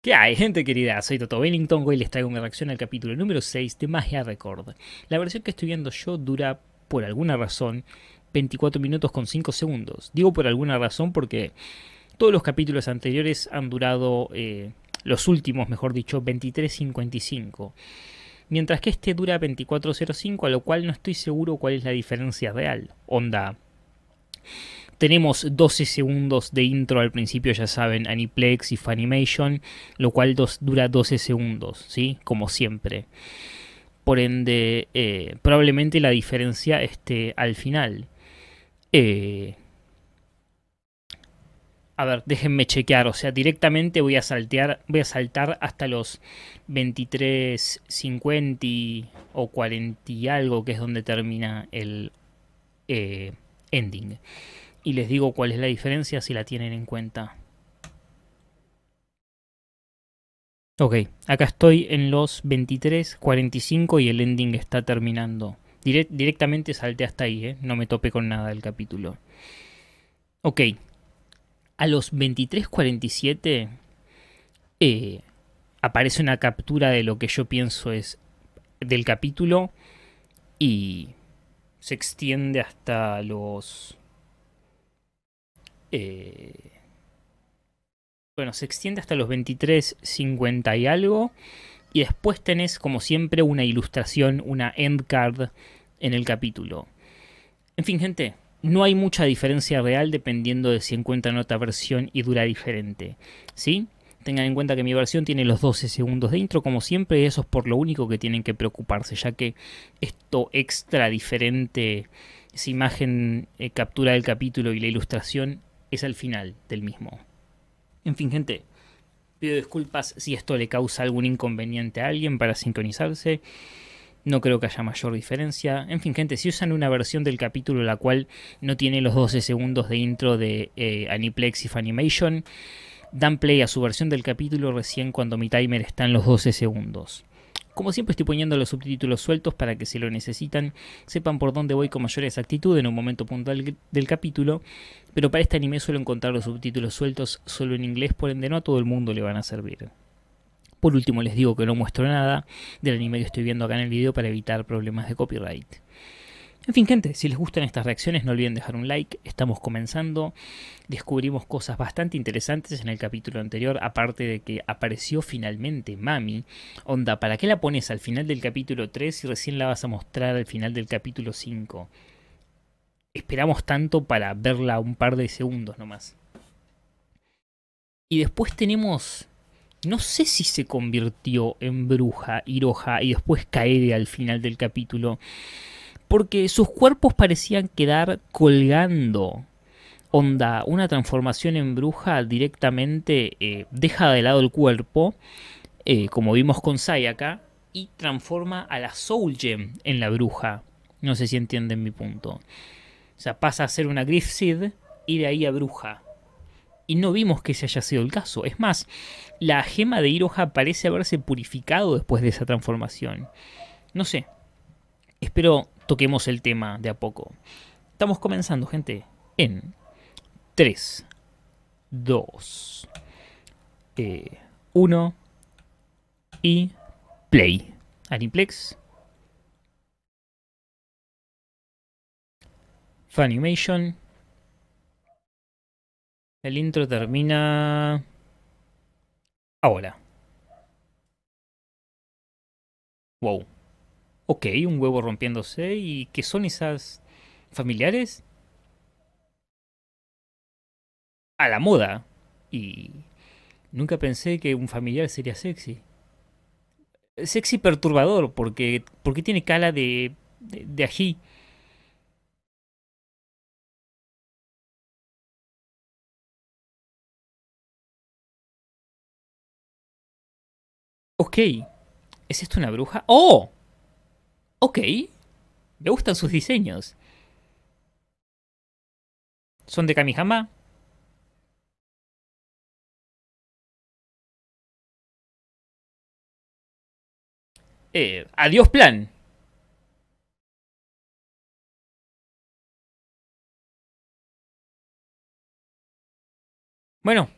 ¿Qué hay, gente querida? Soy Toto Bennington, hoy les traigo una reacción al capítulo número 6 de Magia Record. La versión que estoy viendo yo dura, por alguna razón, 24 minutos con 5 segundos. Digo por alguna razón porque todos los capítulos anteriores han durado, eh, los últimos, mejor dicho, 23.55. Mientras que este dura 24.05, a lo cual no estoy seguro cuál es la diferencia real. Onda... Tenemos 12 segundos de intro al principio, ya saben, Aniplex y Funimation, lo cual dura 12 segundos, ¿sí? Como siempre. Por ende, eh, probablemente la diferencia esté al final. Eh, a ver, déjenme chequear, o sea, directamente voy a saltear, voy a saltar hasta los 23.50 o 40 y algo, que es donde termina el eh, ending y les digo cuál es la diferencia si la tienen en cuenta. Ok, acá estoy en los 23.45 y el ending está terminando. directamente salte hasta ahí, ¿eh? no me tope con nada del capítulo. Ok, a los 23.47 eh, aparece una captura de lo que yo pienso es del capítulo y se extiende hasta los eh, bueno, se extiende hasta los 23.50 y algo. Y después tenés, como siempre, una ilustración, una end card en el capítulo. En fin, gente, no hay mucha diferencia real dependiendo de si encuentran otra versión y dura diferente. ¿Sí? Tengan en cuenta que mi versión tiene los 12 segundos de intro, como siempre, y eso es por lo único que tienen que preocuparse, ya que esto extra diferente, esa imagen eh, captura del capítulo y la ilustración es al final del mismo. En fin, gente, pido disculpas si esto le causa algún inconveniente a alguien para sincronizarse. No creo que haya mayor diferencia. En fin, gente, si usan una versión del capítulo la cual no tiene los 12 segundos de intro de Aniplexif eh, Aniplex y animation dan play a su versión del capítulo recién cuando mi timer está en los 12 segundos. Como siempre estoy poniendo los subtítulos sueltos para que si lo necesitan sepan por dónde voy con mayor exactitud en un momento puntual del capítulo, pero para este anime suelo encontrar los subtítulos sueltos solo en inglés, por ende no a todo el mundo le van a servir. Por último les digo que no muestro nada del anime que estoy viendo acá en el video para evitar problemas de copyright. En fin, gente, si les gustan estas reacciones no olviden dejar un like. Estamos comenzando. Descubrimos cosas bastante interesantes en el capítulo anterior, aparte de que apareció finalmente Mami. Onda, ¿para qué la pones al final del capítulo 3 y recién la vas a mostrar al final del capítulo 5? Esperamos tanto para verla un par de segundos nomás. Y después tenemos no sé si se convirtió en bruja roja y después cae al final del capítulo porque sus cuerpos parecían quedar colgando. Onda, una transformación en bruja directamente eh, deja de lado el cuerpo, eh, como vimos con Sayaka, y transforma a la Soul Gem en la bruja. No sé si entienden mi punto. O sea, pasa a ser una Griff y de ahí a bruja. Y no vimos que ese haya sido el caso. Es más, la gema de Iroha parece haberse purificado después de esa transformación. No sé. Espero toquemos el tema de a poco. Estamos comenzando, gente, en 3, 2, 1 y play. Aniplex. Funimation. El intro termina ahora. Wow ok, un huevo rompiéndose y qué son esas familiares a la moda. Y nunca pensé que un familiar sería sexy. Sexy perturbador, porque, porque tiene cala de, de, de ají. Ok, ¿es esto una bruja? ¡Oh! Okay, me gustan sus diseños. ¿Son de Kamihama? Eh, adiós plan. Bueno,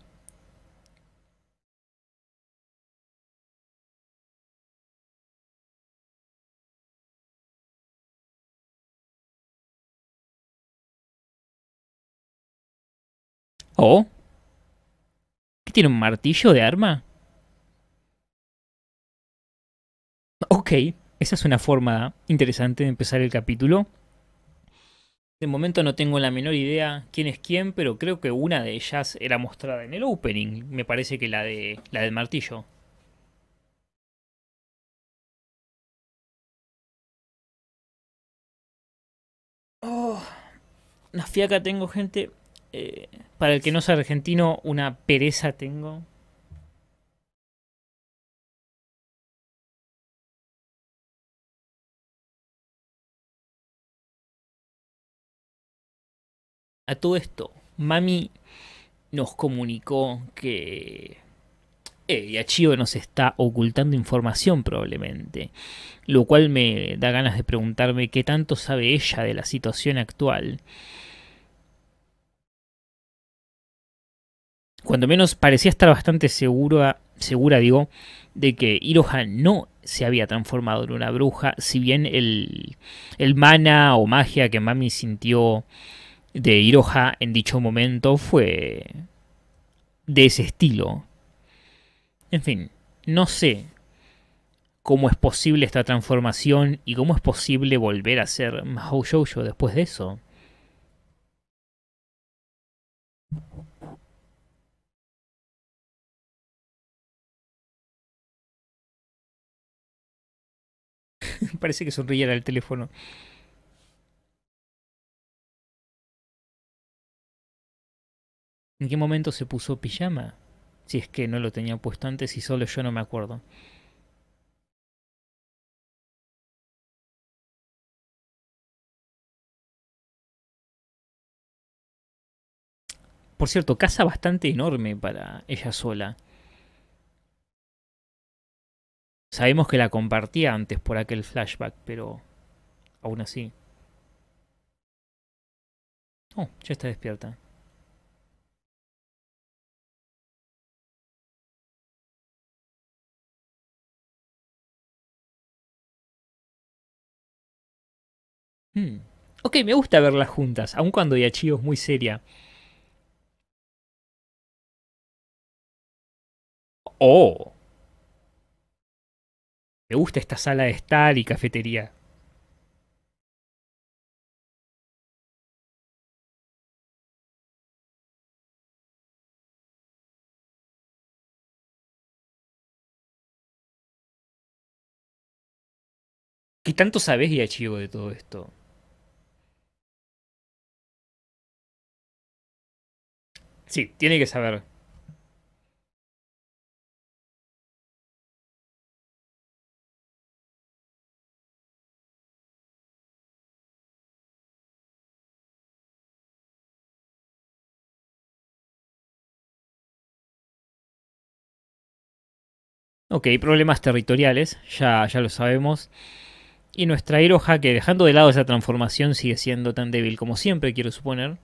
¿Qué tiene un martillo de arma? Ok, esa es una forma interesante de empezar el capítulo. De momento no tengo la menor idea quién es quién, pero creo que una de ellas era mostrada en el opening. Me parece que la de la del martillo. Oh, una fiaca tengo gente. Eh, para el que no sea argentino, una pereza tengo. A todo esto, Mami nos comunicó que eh, Yachio nos está ocultando información probablemente, lo cual me da ganas de preguntarme qué tanto sabe ella de la situación actual cuando menos parecía estar bastante segura, segura digo, de que Iroha no se había transformado en una bruja, si bien el, el mana o magia que Mami sintió de Iroha en dicho momento fue de ese estilo. En fin, no sé cómo es posible esta transformación y cómo es posible volver a ser Mahou Shoujo después de eso. Parece que sonríe el teléfono. ¿En qué momento se puso pijama? Si es que no lo tenía puesto antes y solo yo no me acuerdo. Por cierto, casa bastante enorme para ella sola. Sabemos que la compartía antes por aquel flashback, pero aún así. Oh, ya está despierta. Hmm. Ok, me gusta verlas juntas, aun cuando Yachio es muy seria. Oh. Me gusta esta sala de estar y cafetería. ¿Qué tanto sabes y archivo de todo esto? Sí, tiene que saber. Ok, problemas territoriales, ya, ya lo sabemos. Y nuestra Iroha, que dejando de lado esa transformación, sigue siendo tan débil como siempre, quiero suponer.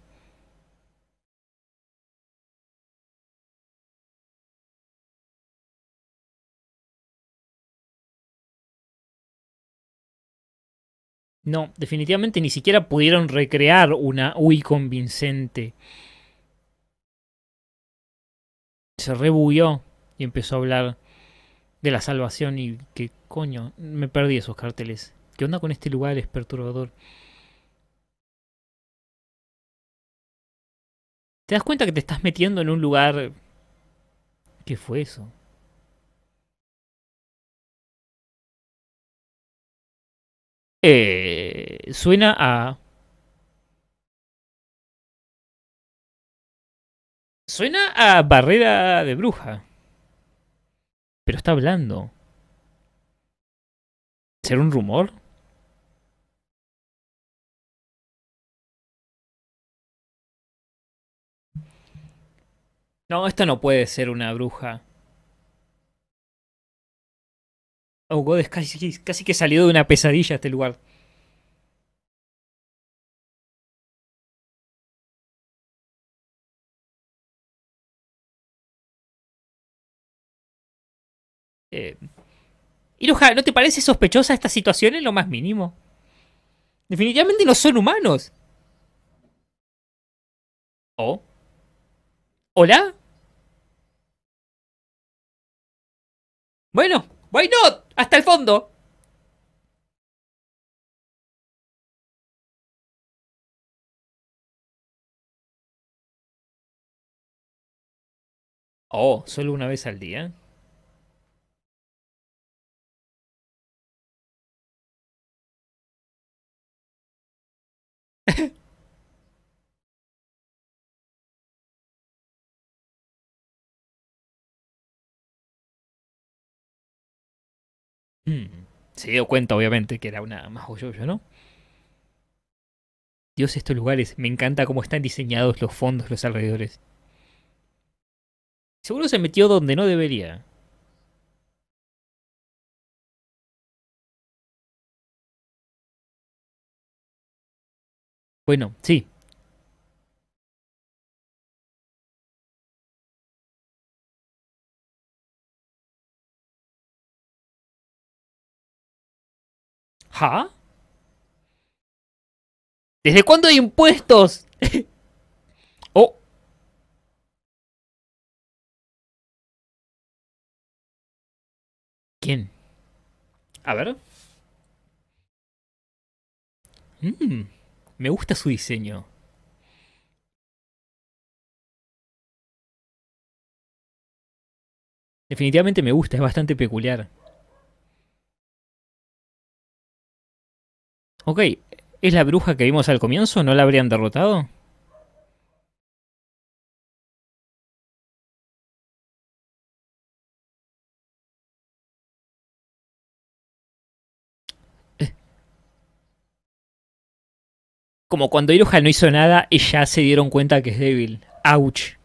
No, definitivamente ni siquiera pudieron recrear una UI convincente. Se rebulló y empezó a hablar de la salvación y que coño, me perdí esos carteles. ¿Qué onda con este lugar? Es perturbador. ¿Te das cuenta que te estás metiendo en un lugar... ¿Qué fue eso? Eh, suena a... Suena a barrera de bruja. Pero está hablando. ¿Ser un rumor? No, esto no puede ser una bruja. Oh, God, es casi, casi que salió de una pesadilla este lugar. Iroha, ¿no te parece sospechosa esta situación en lo más mínimo? Definitivamente no son humanos. ¿Oh? ¿Hola? Bueno, why not? Hasta el fondo. Oh, solo una vez al día. Mm. Se dio cuenta, obviamente, que era una más yo ¿no? Dios, estos lugares. Me encanta cómo están diseñados los fondos, los alrededores. Seguro se metió donde no debería. Bueno, sí. ¿Ja? ¿Desde cuándo hay impuestos? oh. ¿Quién? A ver. Mmm. Me gusta su diseño. Definitivamente me gusta, es bastante peculiar. Ok, ¿es la bruja que vimos al comienzo? ¿No la habrían derrotado? como cuando Iroha no hizo nada y ya se dieron cuenta que es débil. Ouch.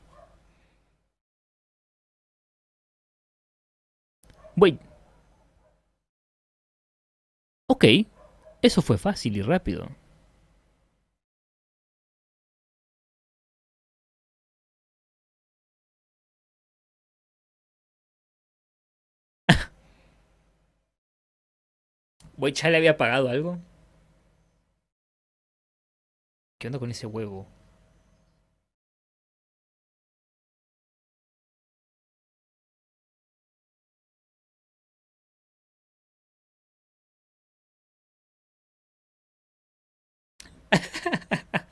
Wait. Ok, eso fue fácil y rápido. Wait, ¿ya le había pagado algo? ¿Qué onda con ese huevo?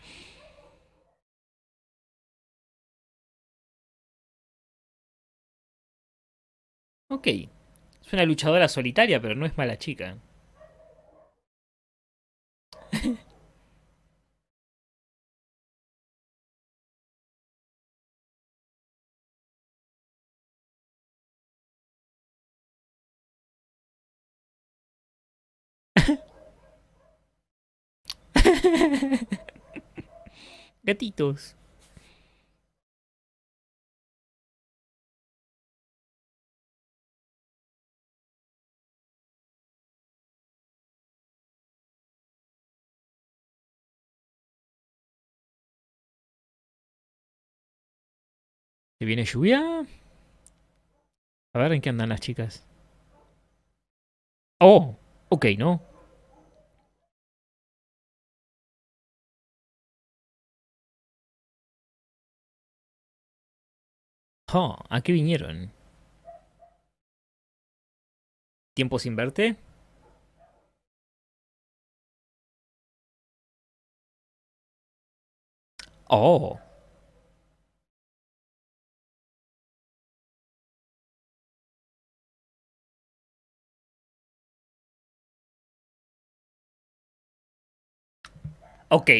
Okay, Es una luchadora solitaria, pero no es mala chica. gatitos. ¿Se viene lluvia? A ver en qué andan las chicas. Oh, okay, no. ¿A qué vinieron? ¿Tiempo sin verte? Oh. Ok.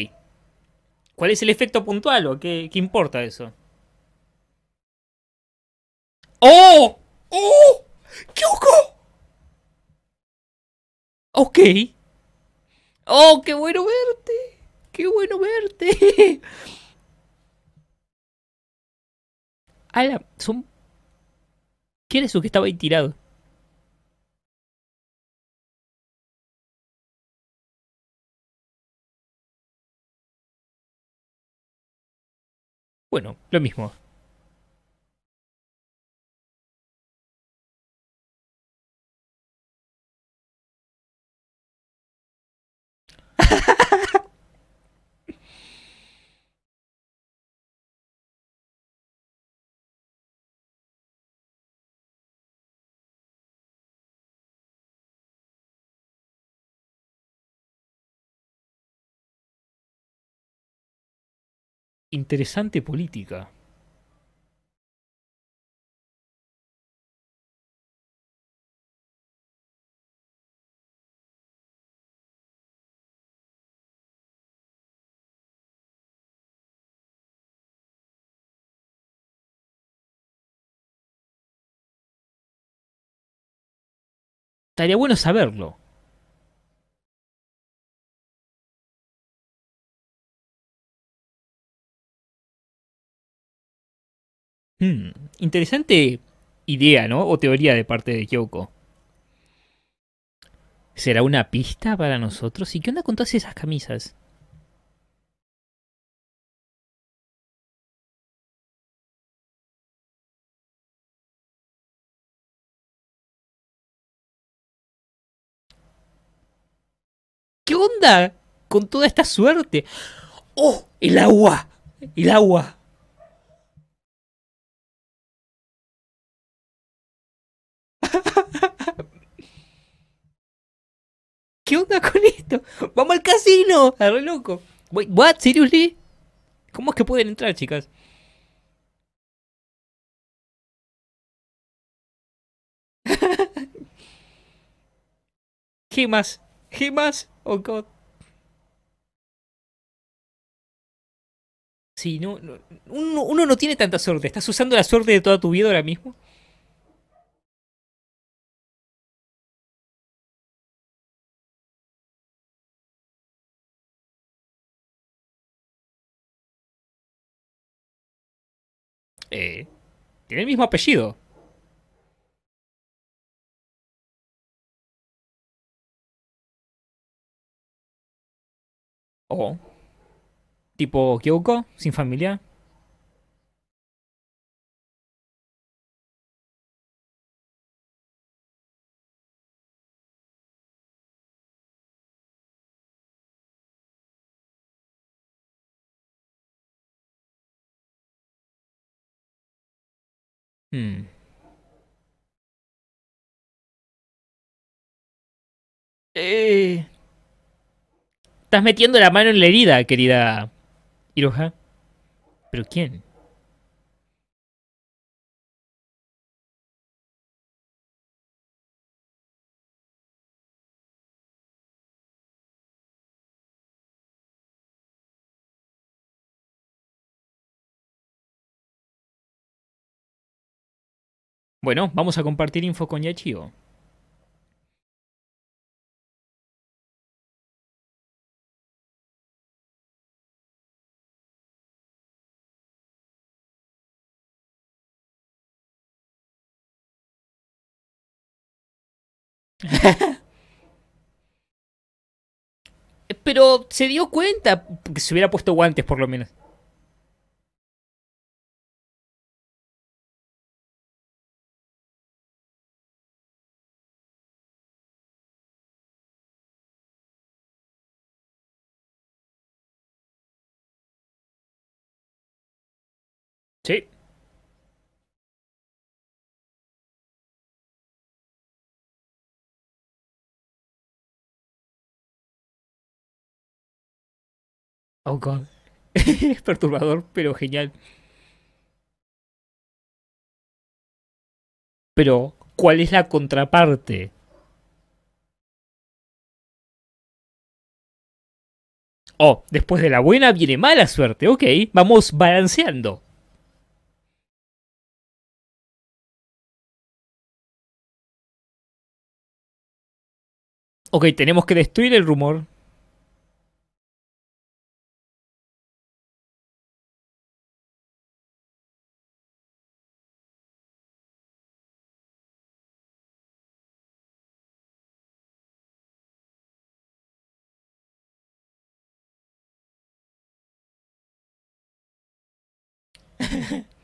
¿Cuál es el efecto puntual o qué importa eso? ¡Oh! ¡Oh! ¡Kyoko! Ok. ¡Oh, qué bueno verte! ¡Qué bueno verte! Ala, son... ¿Quién es que estaba ahí tirado? Bueno, lo mismo. interesante política. Estaría bueno saberlo. Hmm, interesante idea, ¿no? O teoría de parte de Kyoko. ¿Será una pista para nosotros? ¿Y qué onda con todas esas camisas? ¿Qué onda con toda esta suerte? ¡Oh! El agua. El agua. ¿qué onda con esto? ¡Vamos al casino! ¡A loco! Wait, what? ¿Seriously? ¿Cómo es que pueden entrar, chicas? ¿Qué más? ¿Qué Oh, God. Sí, no, uno, no tiene tanta suerte. ¿Estás usando la suerte de toda tu vida ahora mismo? Eh, tiene el mismo apellido. Oh. Tipo Kyoko, sin familia. Hmm. Eh. Estás metiendo la mano en la herida, querida Iroha. ¿Pero quién? Bueno, vamos a compartir info con Yachio. Pero se dio cuenta que se hubiera puesto guantes por lo menos. Oh, God. es perturbador, pero genial. Pero, ¿cuál es la contraparte? Oh, después de la buena viene mala suerte. Ok, vamos balanceando. Okay, tenemos que destruir el rumor.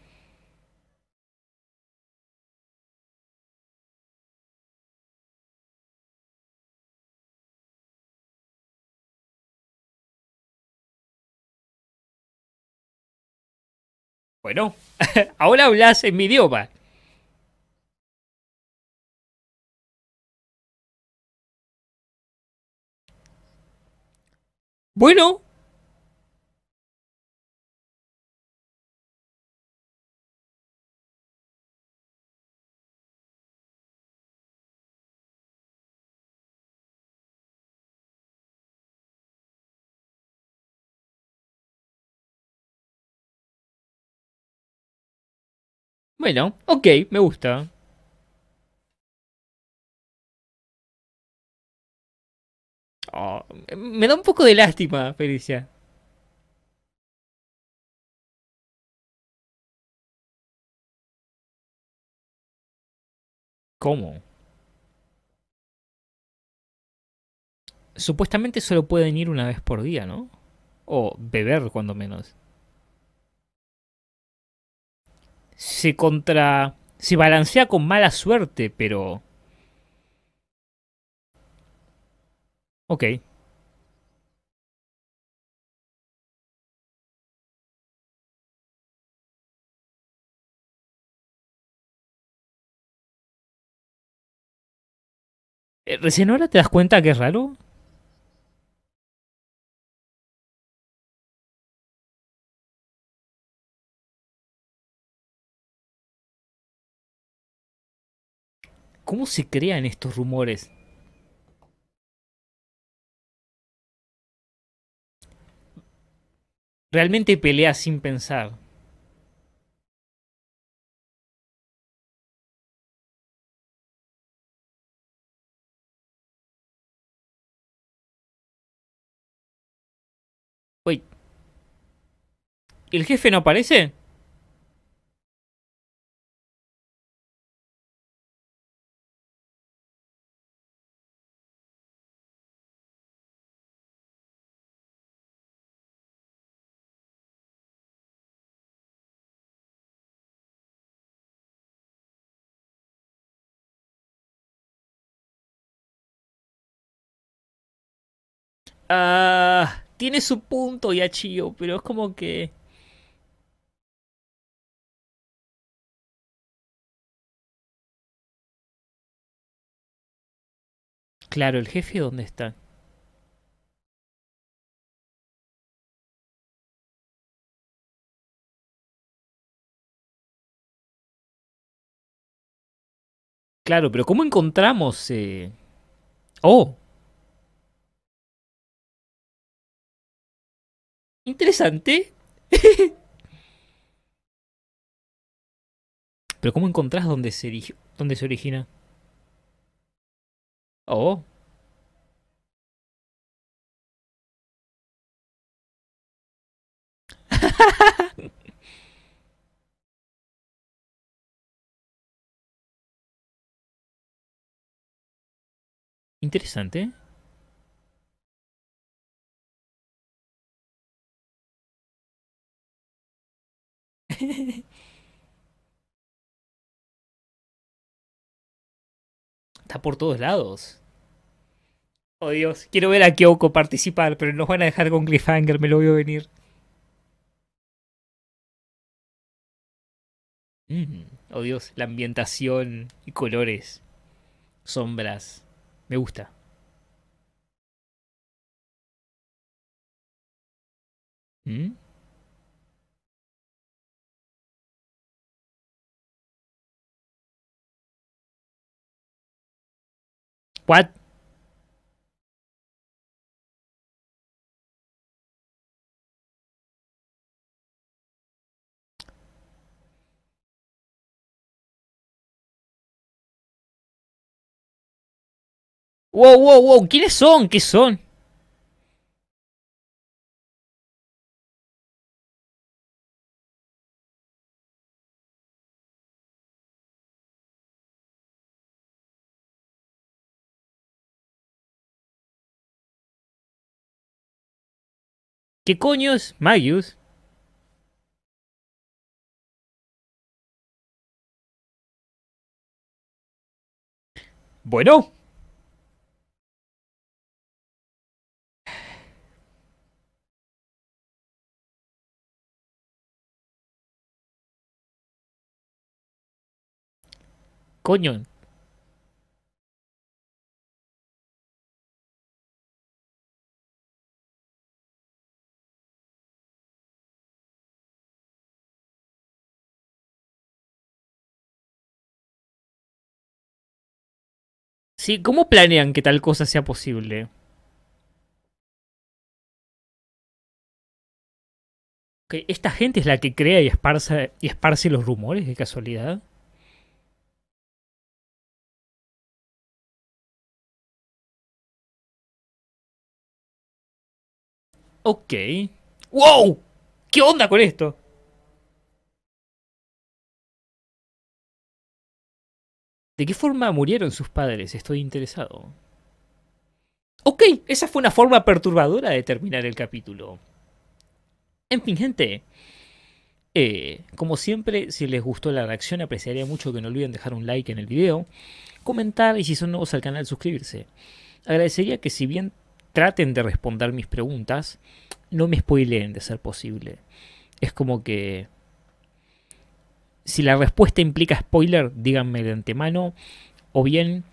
Bueno, ahora hablas en mi idioma. Bueno, Bueno, ok, me gusta. Oh, me da un poco de lástima, Felicia. ¿Cómo? Supuestamente solo pueden ir una vez por día, ¿no? O beber cuando menos. se contra. se balancea con mala suerte, pero. Ok. Eh, recién ahora te das cuenta que es raro. ¿Cómo se crean estos rumores? Realmente pelea sin pensar. ¿El jefe no aparece? Ah tiene su punto Yachio, pero es como que... Claro, ¿el jefe dónde está? Claro, pero ¿cómo encontramos? Eh... Oh, Interesante. Pero ¿cómo encontrás dónde se, dónde se origina? Oh. Interesante. ¿eh? Está por todos lados. Oh Dios, quiero ver a Kyoko participar, pero nos van a dejar con Cliffhanger, me lo voy venir. Mm, oh Dios, la ambientación y colores, sombras, me gusta. ¿Mm? What? Wow, wow, wow, ¿quiénes son? ¿Qué son? ¿Qué coños, Magius? Bueno. Coño, ¿Sí? ¿Cómo planean que tal cosa sea posible? ¿Esta gente es la que crea y esparce, y esparce los rumores de casualidad? Ok. ¡Wow! ¿Qué onda con esto? ¿De qué forma murieron sus padres? Estoy interesado. Ok, esa fue una forma perturbadora de terminar el capítulo. En fin, gente. Eh, como siempre, si les gustó la reacción, apreciaría mucho que no olviden dejar un like en el video, comentar y si son nuevos al canal, suscribirse. Agradecería que si bien traten de responder mis preguntas, no me spoileen de ser posible. Es como que si la respuesta implica spoiler, díganme de antemano. O bien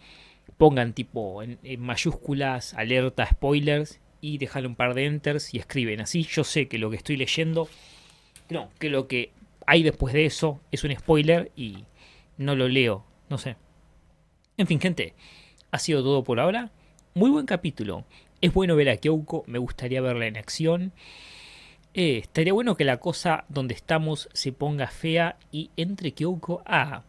pongan tipo en, mayúsculas, alerta, spoilers. Y dejan un par de enters y escriben así. Yo sé que lo que estoy leyendo. No, que lo que hay después de eso es un spoiler y no lo leo. No sé. En fin, gente. Ha sido todo por ahora. Muy buen capítulo. Es bueno ver a Kyoko. Me gustaría verla en acción. Eh, estaría bueno que la cosa donde estamos se ponga fea y entre Kyoko a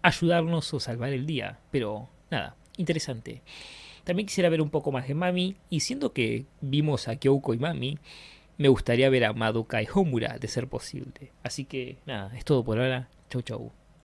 ayudarnos o salvar el día. Pero nada, interesante. También quisiera ver un poco más de Mami y siendo que vimos a Kyoko y Mami, me gustaría ver a Madoka y Homura de ser posible. Así que nada, es todo por ahora. Chau chau.